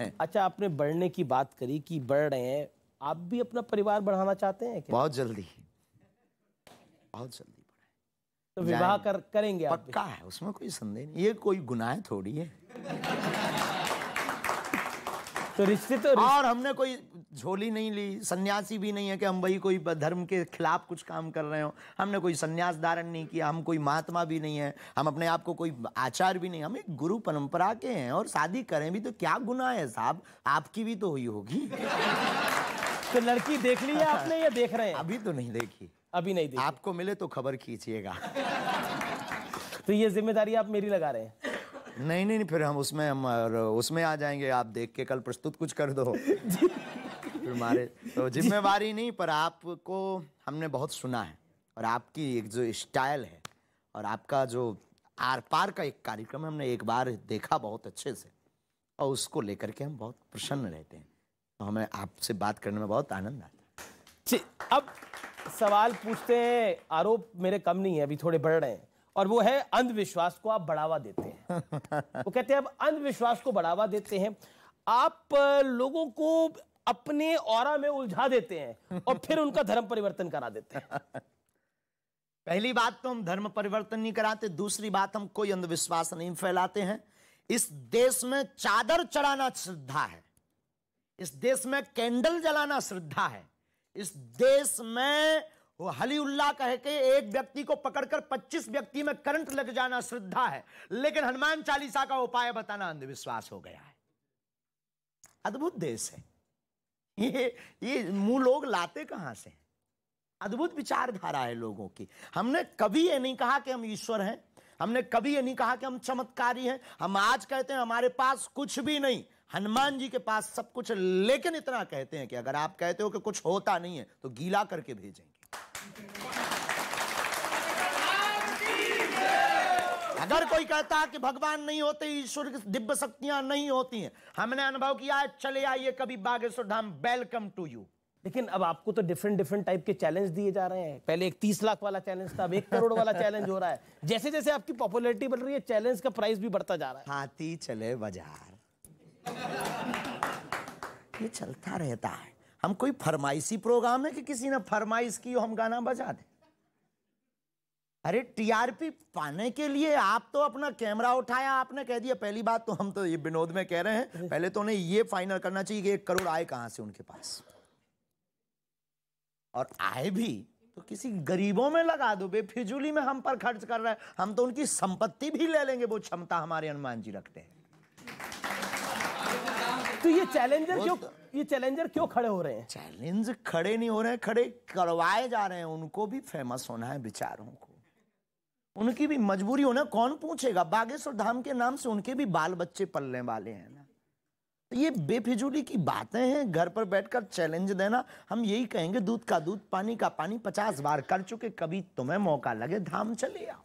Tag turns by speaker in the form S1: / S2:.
S1: हैं अच्छा आपने बढ़ने की बात करी कि बढ़ रहे हैं आप भी अपना परिवार बढ़ाना चाहते हैं क्या? बहुत जल्दी बहुत जल्दी तो विवाह कर करेंगे
S2: पक्का है उसमें कोई संदेह नहीं ये कोई गुनाह थोड़ी है तो रिश्ते तो और हमने कोई झोली नहीं ली सन्यासी भी नहीं है कि हम भाई कोई धर्म के खिलाफ कुछ काम कर रहे हो हमने कोई सन्यास धारण नहीं किया हम कोई महात्मा भी नहीं है हम अपने आप को कोई आचार भी नहीं हम एक गुरु परंपरा के हैं और शादी करें भी तो क्या गुना है साहब आपकी भी तो हुई होगी तो लड़की देख ली है हाँ। आपने या देख रहे हैं अभी तो नहीं देखी अभी नहीं देखी आपको मिले तो खबर खींचिएगा तो ये जिम्मेदारी आप मेरी लगा रहे हैं नहीं नहीं नहीं फिर हम उसमें हम उसमें आ जाएंगे आप देख के कल प्रस्तुत कुछ कर दो हमारे तो जिम्मेवारी नहीं पर आपको हमने बहुत सुना है और आपकी एक जो स्टाइल है और आपका जो आर पार का एक कार्यक्रम हमने एक बार देखा बहुत अच्छे से और उसको लेकर के
S1: हम बहुत प्रसन्न रहते हैं तो हमें आपसे बात करने में बहुत
S2: आनंद आता है
S1: अब सवाल पूछते हैं आरोप मेरे कम नहीं है अभी थोड़े बढ़ रहे हैं और वो है अंधविश्वास को आप बढ़ावा देते हैं वो कहते हैं अब अंधविश्वास को बढ़ावा देते हैं आप लोगों को अपने और में उलझा देते हैं और फिर उनका धर्म परिवर्तन करा देते हैं पहली बात तो हम धर्म परिवर्तन नहीं कराते दूसरी
S2: बात हम कोई अंधविश्वास नहीं फैलाते हैं इस देश में चादर चढ़ाना श्रद्धा है इस देश में कैंडल जलाना श्रद्धा है इस देश में वो हलीउल्ला कह के एक व्यक्ति को पकड़कर 25 व्यक्ति में करंट लग जाना श्रद्धा है लेकिन हनुमान चालीसा का उपाय बताना अंधविश्वास हो गया है अद्भुत देश है ये ये मुंह लोग लाते कहां से अद्भुत विचारधारा है लोगों की हमने कभी ये नहीं कहा कि हम ईश्वर हैं हमने कभी ये नहीं कहा कि हम चमत्कारी हैं हम आज कहते हैं हमारे पास कुछ भी नहीं हनुमान जी के पास सब कुछ लेकिन इतना कहते हैं कि अगर आप कहते हो कि कुछ होता नहीं है तो गीला करके भेजेंगे अगर कोई कहता है कि भगवान नहीं होते ईश्वर की दिव्य शक्तियां नहीं होती हैं हमने अनुभव किया है चले आइए कभी Bageshwar Dham welcome to you
S1: लेकिन अब आपको तो डिफरेंट डिफरेंट टाइप के चैलेंज दिए जा रहे हैं पहले एक तीस लाख वाला चैलेंज था अब एक करोड़ वाला चैलेंज हो रहा है जैसे जैसे आपकी पॉपुलरिटी बढ़ रही है चैलेंज का प्राइस भी बढ़ता जा रहा है हाथी चले बाजार
S2: ये चलता रहता है हम कोई फरमाइशी प्रोग्राम है कि किसी ने फरमाइश की हो हम गाना बजा दें अरे टीआरपी पाने के लिए आप तो अपना कैमरा उठाया आपने कह दिया पहली बात तो हम तो ये विनोद में कह रहे हैं पहले तो उन्हें ये फाइनल करना चाहिए कि एक करोड़ आए कहां से उनके पास और आए भी तो किसी गरीबों में लगा दो बेफिजूली में हम पर खर्च कर रहे हैं हम तो उनकी संपत्ति भी ले लेंगे वो क्षमता हमारे हनुमान जी रखते हैं तो ये चैलेंजर क्यों तो- ये चैलेंजर क्यों खड़े हो रहे हैं चैलेंज खड़े नहीं हो रहे हैं खड़े करवाए जा रहे हैं उनको भी फेमस होना है बिचारों को उनकी भी मजबूरी हो ना कौन पूछेगा बागेश्वर धाम के नाम से उनके भी बाल बच्चे पलने वाले हैं ना तो ये बेफिजूली की बातें हैं घर पर बैठकर चैलेंज देना हम यही कहेंगे दूध का दूध पानी का पानी पचास बार कर चुके कभी तुम्हें मौका लगे धाम चले आओ